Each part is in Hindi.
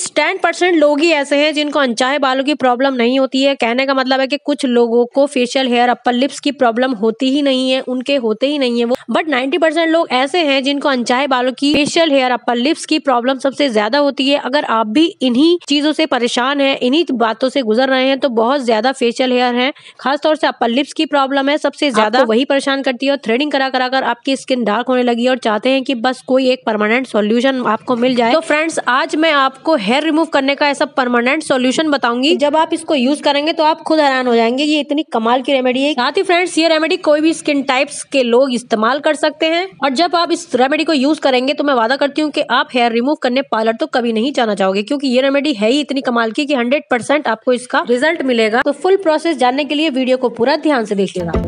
सिर्फ टेन परसेंट लोग ही ऐसे हैं जिनको अनचाहे बालों की प्रॉब्लम नहीं होती है कहने का मतलब है कि कुछ लोगों को फेशियल हेयर अपर लिप्स की प्रॉब्लम होती ही नहीं है उनके होते ही नहीं है वो बट नाइन्टी परसेंट लोग ऐसे हैं जिनको अनचाहे बालों की फेशियल हेयर अपर लिप्स की प्रॉब्लम सबसे ज्यादा होती है अगर आप भी इन्हीं चीजों से परेशान है इन्हीं बातों से गुजर रहे हैं तो बहुत ज्यादा फेशियल हेयर है खासतौर से अपर लिप्स की प्रॉब्लम है सबसे ज्यादा वही परेशान करती है और थ्रेडिंग करा करा कर आपकी स्किन डार्क होने लगी है और चाहते हैं कि बस कोई एक परमानेंट सोल्यूशन आपको मिल जाए तो फ्रेंड्स आज मैं आपको हेयर रिमूव करने का ऐसा परमानेंट सोल्यूशन बताऊंगी जब आप इसको यूज करेंगे तो आप खुद हैरान हो जाएंगे ये इतनी कमाल की रेमेडी है साथ ही फ्रेंड्स ये रेमेडी कोई भी स्किन टाइप्स के लोग इस्तेमाल कर सकते हैं और जब आप इस रेमेडी को यूज करेंगे तो मैं वादा करती हूँ की आप हेयर रिमूव करने पार्लर तो कभी नहीं जाना चाहोगे क्यूँकी ये रेमेडी है ही इतनी कमाल की हंड्रेड आपको इसका रिजल्ट मिलेगा तो फुल प्रोसेस जानने के लिए वीडियो को पूरा ध्यान से देखिएगा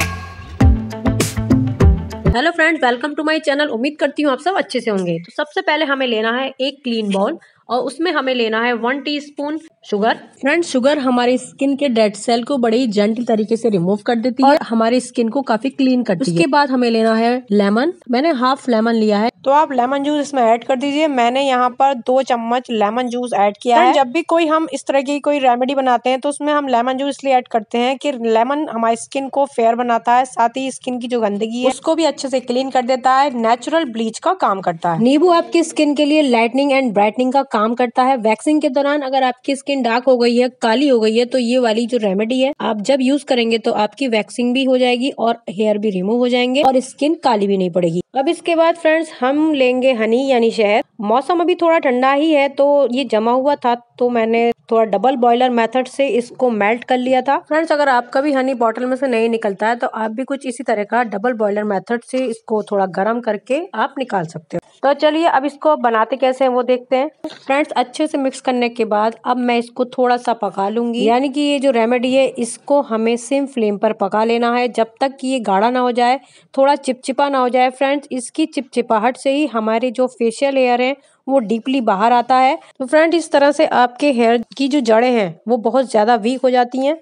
hello friends welcome to my channel उम्मीद करती हूँ आप सब अच्छे से होंगे तो सबसे पहले हमें लेना है एक क्लीन बॉल और उसमें हमें लेना है one teaspoon sugar friend sugar हमारे स्किन के डेड सेल को बड़े ही जेंटल तरीके से रिमूव कर देती है और हमारी स्किन को काफी क्लीन करती है उसके बाद हमें लेना है लेमन मैंने हाफ लेमन लिया है तो आप लेमन जूस इसमें ऐड कर दीजिए मैंने यहाँ पर दो चम्मच लेमन जूस ऐड किया है जब भी कोई हम इस तरह की कोई रेमेडी बनाते हैं तो उसमें हम लेमन जूस इसलिए ऐड करते हैं कि लेमन हमारी स्किन को फेयर बनाता है साथ ही स्किन की जो गंदगी है उसको भी अच्छे से क्लीन कर देता है नेचुरल ब्लीच का काम करता है नींबू आपकी स्किन के लिए लाइटनिंग एंड ब्राइटनिंग का काम करता है वैक्सिंग के दौरान अगर आपकी स्किन डार्क हो गई है काली हो गई है तो ये वाली जो रेमेडी है आप जब यूज करेंगे तो आपकी वैक्सिंग भी हो जाएगी और हेयर भी रिमूव हो जाएंगे और स्किन काली भी नहीं पड़ेगी अब इसके बाद फ्रेंड्स हम हम लेंगे हनी यानी शहद मौसम अभी थोड़ा ठंडा ही है तो ये जमा हुआ था तो मैंने थोड़ा डबल बॉयलर मेथड से इसको मेल्ट कर लिया था फ्रेंड्स अगर आपका भी हनी बॉटल में से नहीं निकलता है तो आप भी कुछ इसी तरह का डबल बॉयलर मेथड से इसको थोड़ा गर्म करके आप निकाल सकते हो तो चलिए अब इसको बनाते कैसे हैं वो देखते हैं फ्रेंड्स अच्छे से मिक्स करने के बाद अब मैं इसको थोड़ा सा पका लूंगी यानी कि ये जो रेमेडी है इसको हमें सिम फ्लेम पर पका लेना है जब तक कि ये गाढ़ा ना हो जाए थोड़ा चिपचिपा ना हो जाए फ्रेंड्स इसकी चिपचिपाहट से ही हमारे जो फेशियल हेयर हैं वो डीपली बाहर आता है तो फ्रेंड इस तरह से आपके हेयर की जो जड़ें हैं वो बहुत ज़्यादा वीक हो जाती हैं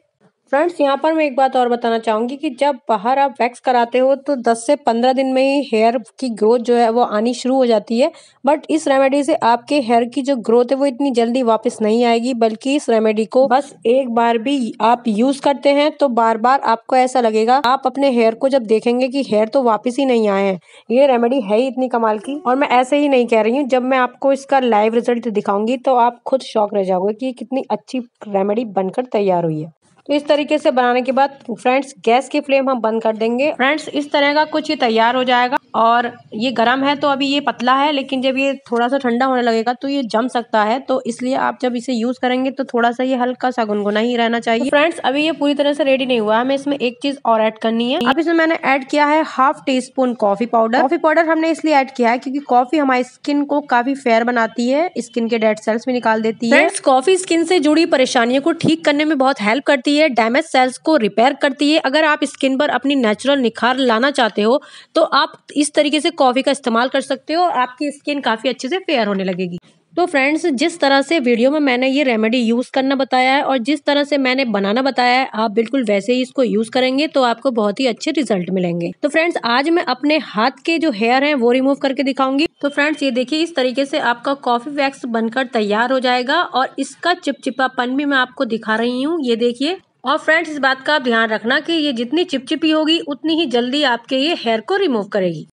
फ्रेंड्स यहाँ पर मैं एक बात और बताना चाहूंगी कि जब बाहर आप वैक्स कराते हो तो 10 से 15 दिन में ही हेयर की ग्रोथ जो है वो आनी शुरू हो जाती है बट इस रेमेडी से आपके हेयर की जो ग्रोथ है वो इतनी जल्दी वापस नहीं आएगी बल्कि इस रेमेडी को बस एक बार भी आप यूज करते हैं तो बार बार आपको ऐसा लगेगा आप अपने हेयर को जब देखेंगे की हेयर तो वापिस ही नहीं आए हैं ये रेमेडी है ही इतनी कमाल की और मैं ऐसे ही नहीं कह रही हूँ जब मैं आपको इसका लाइव रिजल्ट दिखाऊंगी तो आप खुद शौक रह जाओगे की कितनी अच्छी रेमेडी बनकर तैयार हुई है तो इस तरीके से बनाने के बाद फ्रेंड्स गैस की फ्लेम हम बंद कर देंगे फ्रेंड्स इस तरह का कुछ ही तैयार हो जाएगा और ये गर्म है तो अभी ये पतला है लेकिन जब ये थोड़ा सा ठंडा होने लगेगा तो ये जम सकता है तो इसलिए आप जब इसे यूज़ करेंगे तो थोड़ा सा ये हल्का सा गुनगुना ही रहना चाहिए तो फ्रेंड्स अभी ये पूरी तरह से रेडी नहीं हुआ है हमें इसमें एक चीज़ और ऐड करनी है अब इसमें मैंने ऐड किया है half teaspoon coffee powder coffee powder हमने इसलिए ऐड किया है क्योंकि कॉफ़ी हमारी स्किन को काफ़ी फेयर बनाती है स्किन के डेड सेल्स भी निकाल देती है कॉफ़ी स्किन से जुड़ी परेशानियों को ठीक करने में बहुत हेल्प करती है डैमेज सेल्स को रिपेयर करती है अगर आप स्किन पर अपनी नेचुरल निखार लाना चाहते हो तो आप इस तरीके से कॉफ़ी का इस्तेमाल कर सकते हो आपकी स्किन काफ़ी अच्छे से फेयर होने लगेगी तो फ्रेंड्स जिस तरह से वीडियो में मैंने ये रेमेडी यूज़ करना बताया है और जिस तरह से मैंने बनाना बताया है आप बिल्कुल वैसे ही इसको यूज़ करेंगे तो आपको बहुत ही अच्छे रिजल्ट मिलेंगे तो फ्रेंड्स आज मैं अपने हाथ के जो हेयर हैं वो रिमूव करके दिखाऊंगी तो फ्रेंड्स ये देखिए इस तरीके से आपका कॉफ़ी वैक्स बनकर तैयार हो जाएगा और इसका चिपचिपापन भी मैं आपको दिखा रही हूँ ये देखिए और फ्रेंड्स इस बात का आप ध्यान रखना कि ये जितनी चिपचिपी होगी उतनी ही जल्दी आपके ये हेयर को रिमूव करेगी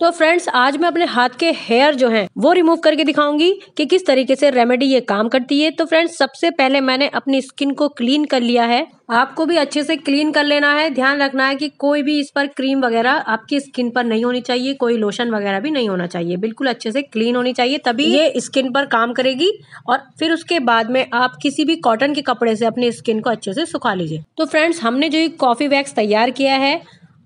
तो फ्रेंड्स आज मैं अपने हाथ के हेयर जो हैं वो रिमूव करके दिखाऊंगी कि किस तरीके से रेमेडी ये काम करती है तो फ्रेंड्स सबसे पहले मैंने अपनी स्किन को क्लीन कर लिया है आपको भी अच्छे से क्लीन कर लेना है ध्यान रखना है कि कोई भी इस पर क्रीम वगैरह आपकी स्किन पर नहीं होनी चाहिए कोई लोशन वगैरह भी नहीं होना चाहिए बिल्कुल अच्छे से क्लीन होनी चाहिए तभी ये स्किन पर काम करेगी और फिर उसके बाद में आप किसी भी कॉटन के कपड़े से अपनी स्किन को अच्छे से सुखा लीजिए तो फ्रेंड्स हमने जो ये कॉफ़ी वैक्स तैयार किया है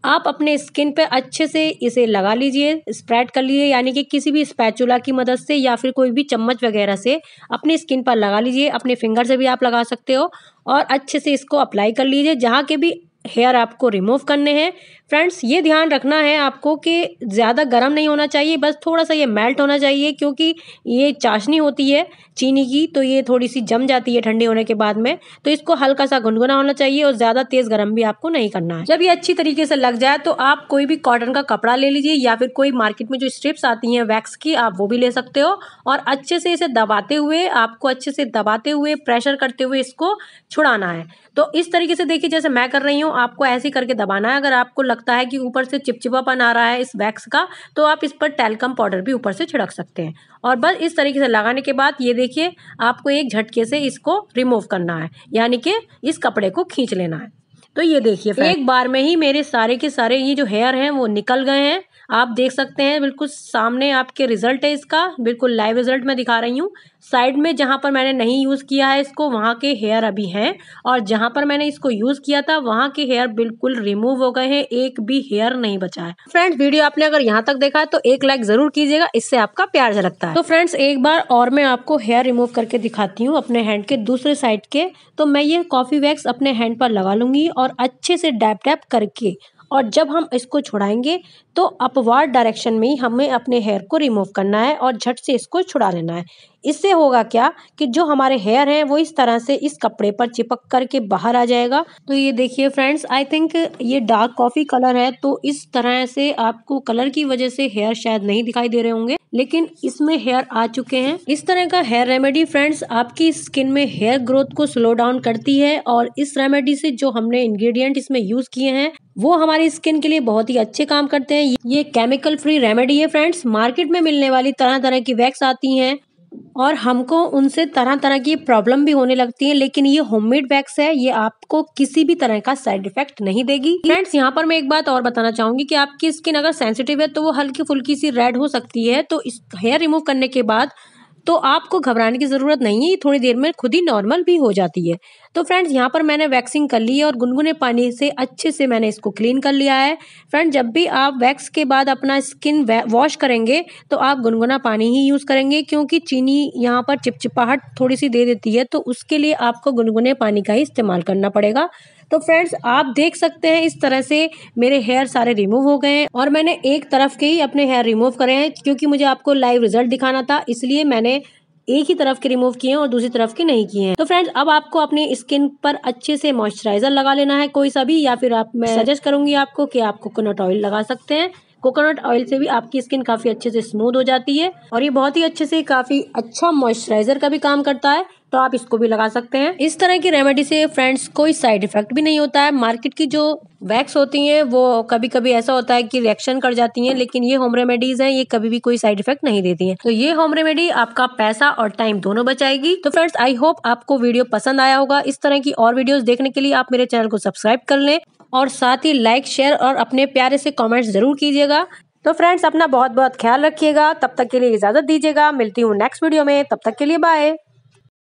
आप अपने स्किन पे अच्छे से इसे लगा लीजिए स्प्रेड कर लीजिए यानी कि किसी भी स्पैचुला की मदद से या फिर कोई भी चम्मच वगैरह से अपनी स्किन पर लगा लीजिए अपने फिंगर से भी आप लगा सकते हो और अच्छे से इसको अप्लाई कर लीजिए जहाँ के भी हेयर आपको रिमूव करने हैं फ्रेंड्स ये ध्यान रखना है आपको कि ज़्यादा गर्म नहीं होना चाहिए बस थोड़ा सा ये मेल्ट होना चाहिए क्योंकि ये चाशनी होती है चीनी की तो ये थोड़ी सी जम जाती है ठंडी होने के बाद में तो इसको हल्का सा गुनगुना होना चाहिए और ज़्यादा तेज़ गर्म भी आपको नहीं करना है जब ये अच्छी तरीके से लग जाए तो आप कोई भी कॉटन का कपड़ा ले लीजिए या फिर कोई मार्केट में जो स्ट्रिप्स आती हैं वैक्स की आप वो भी ले सकते हो और अच्छे से इसे दबाते हुए आपको अच्छे से दबाते हुए प्रेशर करते हुए इसको छुड़ाना है तो इस तरीके से देखिए जैसे मैं कर रही हूँ आपको ऐसे करके दबाना है अगर आपको लगता है कि ऊपर से चिपचिपापन आ रहा है इस वैक्स का तो आप इस पर टेलकम पाउडर भी ऊपर से छिड़क सकते हैं और बस इस तरीके से लगाने के बाद ये देखिए आपको एक झटके से इसको रिमूव करना है यानी कि इस कपड़े को खींच लेना है तो ये देखिए एक बार में ही मेरे सारे के सारे ये जो हेयर हैं वो निकल गए हैं आप देख सकते हैं बिल्कुल सामने आपके रिजल्ट है इसका बिल्कुल लाइव रिजल्ट मैं दिखा रही हूँ साइड में जहाँ पर मैंने नहीं यूज़ किया है इसको वहाँ के हेयर अभी हैं और जहाँ पर मैंने इसको यूज़ किया था वहाँ के हेयर बिल्कुल रिमूव हो गए हैं एक भी हेयर नहीं बचा है फ्रेंड्स वीडियो आपने अगर यहाँ तक देखा है तो एक लाइक ज़रूर कीजिएगा इससे आपका प्यार झलकता है तो फ्रेंड्स एक बार और मैं आपको हेयर रिमूव करके दिखाती हूँ अपने हैंड के दूसरे साइड के तो मैं ये कॉफ़ी वैक्स अपने हैंड पर लगा लूँगी और अच्छे से डैप डैप करके और जब हम इसको छुड़ाएंगे तो अपवार्ड डायरेक्शन में ही हमें अपने हेयर को रिमूव करना है और झट से इसको छुड़ा लेना है इससे होगा क्या कि जो हमारे हेयर हैं वो इस तरह से इस कपड़े पर चिपक करके बाहर आ जाएगा तो ये देखिए फ्रेंड्स आई थिंक ये डार्क कॉफ़ी कलर है तो इस तरह से आपको कलर की वजह से हेयर शायद नहीं दिखाई दे रहे होंगे लेकिन इसमें हेयर आ चुके हैं इस तरह का हेयर रेमेडी फ्रेंड्स आपकी स्किन में हेयर ग्रोथ को स्लो डाउन करती है और इस रेमेडी से जो हमने इंग्रेडिएंट इसमें यूज किए हैं वो हमारी स्किन के लिए बहुत ही अच्छे काम करते हैं ये केमिकल फ्री रेमेडी है फ्रेंड्स मार्केट में मिलने वाली तरह तरह की वैक्स आती हैं और हमको उनसे तरह तरह की प्रॉब्लम भी होने लगती है लेकिन ये होममेड वैक्स है ये आपको किसी भी तरह का साइड इफेक्ट नहीं देगी फ्रेंड्स यहाँ पर मैं एक बात और बताना चाहूंगी कि आपकी स्किन अगर सेंसिटिव है तो वो हल्की फुल्की सी रेड हो सकती है तो इस हेयर रिमूव करने के बाद तो आपको घबराने की ज़रूरत नहीं है थोड़ी देर में खुद ही नॉर्मल भी हो जाती है तो फ्रेंड्स यहाँ पर मैंने वैक्सिंग कर ली है और गुनगुने पानी से अच्छे से मैंने इसको क्लीन कर लिया है फ्रेंड जब भी आप वैक्स के बाद अपना स्किन वॉश करेंगे तो आप गुनगुना पानी ही यूज़ करेंगे क्योंकि चीनी यहाँ पर चिपचिपाहट थोड़ी सी दे देती है तो उसके लिए आपको गुनगुने पानी का ही इस्तेमाल करना पड़ेगा तो फ्रेंड्स आप देख सकते हैं इस तरह से मेरे हेयर सारे रिमूव हो गए हैं और मैंने एक तरफ के ही अपने हेयर रिमूव करे हैं क्योंकि मुझे आपको लाइव रिजल्ट दिखाना था इसलिए मैंने एक ही तरफ के रिमूव किए हैं और दूसरी तरफ के नहीं किए हैं तो फ्रेंड्स अब आपको अपने स्किन पर अच्छे से मॉइस्चराइजर लगा लेना है कोई सा भी या फिर आप मैं सजेस्ट करूंगी आपको कि आप कोकोनट ऑयल लगा सकते हैं कोकोनट ऑयल से भी आपकी स्किन काफ़ी अच्छे से स्मूथ हो जाती है और ये बहुत ही अच्छे से काफ़ी अच्छा मॉइस्चराइजर का भी काम करता है तो आप इसको भी लगा सकते हैं इस तरह की रेमेडी से फ्रेंड्स कोई साइड इफेक्ट भी नहीं होता है मार्केट की जो वैक्स होती हैं वो कभी कभी ऐसा होता है कि रिएक्शन कर जाती हैं लेकिन ये होम रेमेडीज हैं ये कभी भी कोई साइड इफेक्ट नहीं देती हैं तो ये होम रेमेडी आपका पैसा और टाइम दोनों बचाएगी तो फ्रेंड्स आई होप आपको वीडियो पसंद आया होगा इस तरह की और वीडियोस देखने के लिए आप मेरे चैनल को सब्सक्राइब कर लें और साथ ही लाइक शेयर और अपने प्यारे से कमेंट्स ज़रूर कीजिएगा तो फ्रेंड्स अपना बहुत बहुत ख्याल रखिएगा तब तक के लिए इजाज़त दीजिएगा मिलती हूँ नेक्स्ट वीडियो में तब तक के लिए बाय